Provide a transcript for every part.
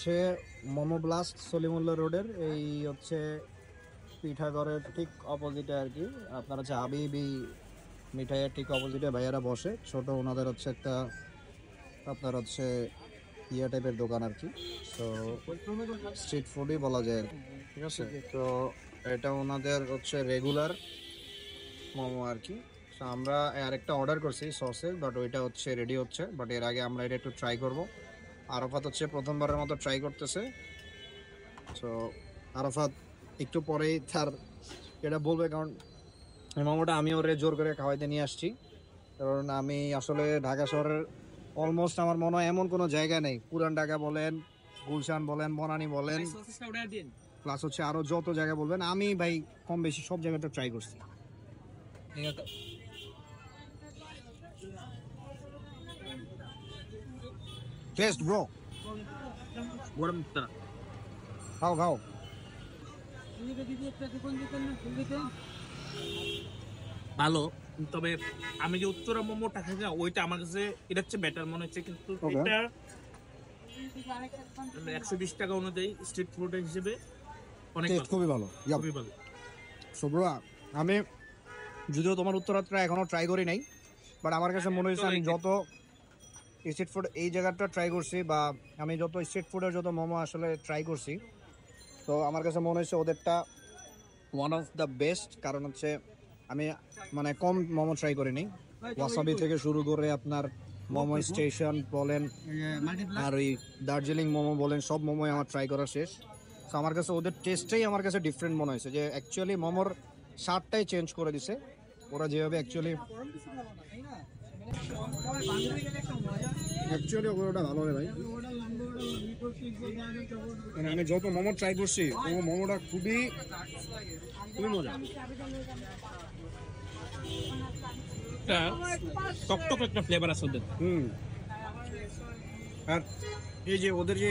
হচ্ছে মোমো ব্লাস্ট সলিমুল্লা রোডের এই হচ্ছে পিঠাগড়ের ঠিক অপোজিটে আর কি আপনার হচ্ছে আবিবি মিঠাইয়ের ঠিক অপোজিটে ভাইয়ারা বসে ছোট ওনাদের হচ্ছে একটা আপনার হচ্ছে ইয়া টাইপের দোকান আর কি তো স্ট্রিট ফুডই বলা যায় আর কি ঠিক আছে তো এটা ওনাদের হচ্ছে রেগুলার মোমো আর কি তো আমরা আরেকটা অর্ডার করছি সসের বাট ওইটা হচ্ছে রেডি হচ্ছে বাট এর আগে আমরা এটা একটু ট্রাই করবো আরাফাত হচ্ছে প্রথমবারের মতো ট্রাই করতেছে তো আরাফাত একটু পরেই তার এটা বলবে কারণ মোমোটা আমি ওরে জোর করে খাওয়াইতে নিয়ে আসছি কারণ আমি আসলে ঢাকা শহরের অলমোস্ট আমার মনে হয় এমন কোনো জায়গা নেই পুরান ঢাকা বলেন গুলশান বলেন বনানি বলেন প্লাস হচ্ছে আরও যত জায়গা বলবেন আমি ভাই কম বেশি সব জায়গাটা ট্রাই করছি টেস্ট ব্রো গরম খাও খাও ভালো তবে আমি যে উত্তরা মোমোটা খাই না ওইটা আমার কাছে এটা হচ্ছে বেটার মনে হচ্ছে কিন্তু এটা একশো বিশ টাকা অনুযায়ী স্ট্রিট ফুড হিসেবে অনেক খুবই ভালো খুবই ভালো সুব্রা আমি যদিও তোমার উত্তরাত্রা এখনো ট্রাই করি নাই বাট আমার কাছে হ্যাঁ, মনে হয়েছে আমি যত স্ট্রিট ফুড এই জায়গাটা ট্রাই করছি বা আমি যত স্ট্রিট ফুডের যত মোমো আসলে ট্রাই করছি তো আমার কাছে মনে হয়েছে ওদেরটা ওয়ান অফ দ্য বেস্ট কারণ হচ্ছে আমি মানে কম মোমো ট্রাই করিনি ওয়াসাবি থেকে শুরু করে আপনার মোমো স্টেশন বলেন আর ওই দার্জিলিং মোমো বলেন সব মোমোই আমার ট্রাই করা শেষ তো আমার কাছে ওদের টেস্টটাই আমার কাছে ডিফারেন্ট মনে হয়েছে যে অ্যাকচুয়ালি মোমোর স্বাদটাই চেঞ্জ করে দিছে ওরা যেভাবে অ্যাকচুয়ালি অ্যাকচুয়ালি ওটা ভালো হবে ভাই মানে আমি যত মোমো ট্রাই করছি ও মোমোটা খুবই খুবই মজা টকটক একটা ফ্লেভার আছে ওদের হুম আর এই যে ওদের যে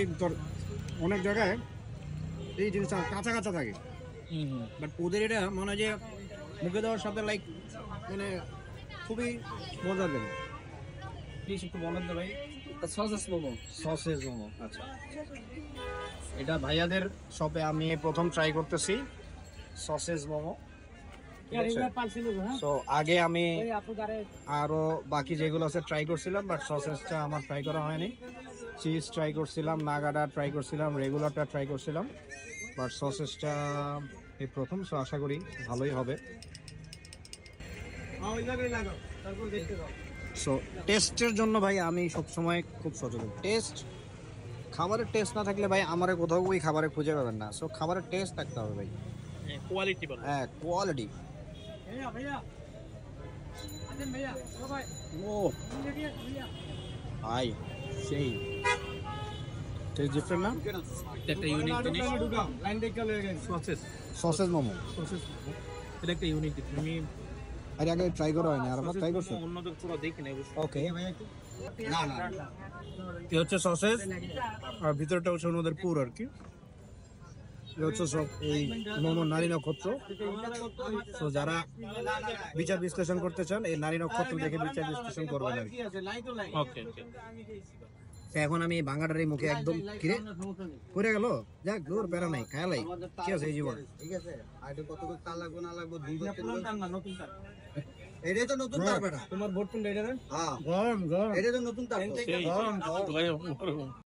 অনেক জায়গায় এই জিনিসটা কাঁচা কাঁচা থাকে বাট ওদের এটা মনে হয় যে মুখে দেওয়ার সাথে লাইক মানে খুবই মজা মেনু প্লিজ একটু বলেন তো ভাই সসেস মোমো সসেস মোমো আচ্ছা এটা ভাইয়াদের শপে আমি প্রথম ট্রাই করতেছি সসেস মোমো সো হ্যাঁ? আগে আমি আরো বাকি যেগুলো আছে ট্রাই করছিলাম বাট সসেসটা আমার ট্রাই করা হয়নি চিজ ট্রাই করছিলাম নাগাটা ট্রাই করছিলাম রেগুলারটা ট্রাই করছিলাম বাট সসেসটা এই প্রথম সো আশা করি ভালোই হবে সো টেস্টের জন্য ভাই আমি সবসময় খুব সচেতন টেস্ট খাবারের টেস্ট না থাকলে ভাই আমার কোথাও ওই খাবারে খুঁজে পাবেন না সো খাবারের টেস্ট থাকতে হবে ভাই হ্যাঁ কোয়ালিটি হ্যাঁ, ভাই সেই টেস্ট ডিফারেন্ট না সসেস মোমো সসেস এটা একটা ইউনিক আমি আরে আগে ট্রাই করা না আর ট্রাই করছো অন্যদের পুরো দেখি না ওকে না না এ হচ্ছে সসেজ আর ভিতরটা হচ্ছে ওনাদের পুর আর কি হচ্ছে সব এই মনো নারী নক্ষত্র তো যারা বিচার বিশ্লেষণ করতে চান এই নারী নক্ষত্র দেখে বিচার বিশ্লেষণ করবেন আর ওকে ওকে এখন আমি বাঙ্গাটার এই মুখে একদম কিরে পড়ে গেল যাক দূর বেড়া নাই খায় লাই কি আছে এই জীবন ঠিক আছে আর কত করে তার লাগবো না লাগবো দুই পুরান তার নতুন তার এটাই তো নতুন তার বেটা তোমার ভোট কোনটা এটা হ্যাঁ গরম গরম এটাই তো নতুন তার গরম গরম